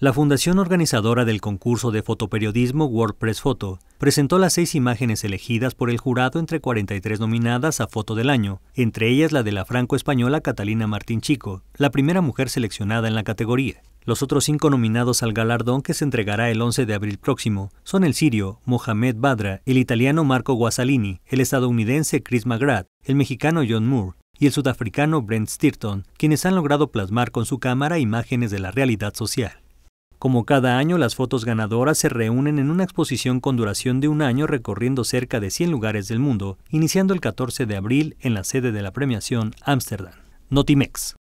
La fundación organizadora del concurso de fotoperiodismo WordPress Photo presentó las seis imágenes elegidas por el jurado entre 43 nominadas a Foto del Año, entre ellas la de la franco-española Catalina Martín Chico, la primera mujer seleccionada en la categoría. Los otros cinco nominados al galardón que se entregará el 11 de abril próximo son el sirio Mohamed Badra, el italiano Marco Guasalini, el estadounidense Chris McGrath, el mexicano John Moore, y el sudafricano Brent Stirton, quienes han logrado plasmar con su cámara imágenes de la realidad social. Como cada año, las fotos ganadoras se reúnen en una exposición con duración de un año recorriendo cerca de 100 lugares del mundo, iniciando el 14 de abril en la sede de la premiación Ámsterdam. Notimex.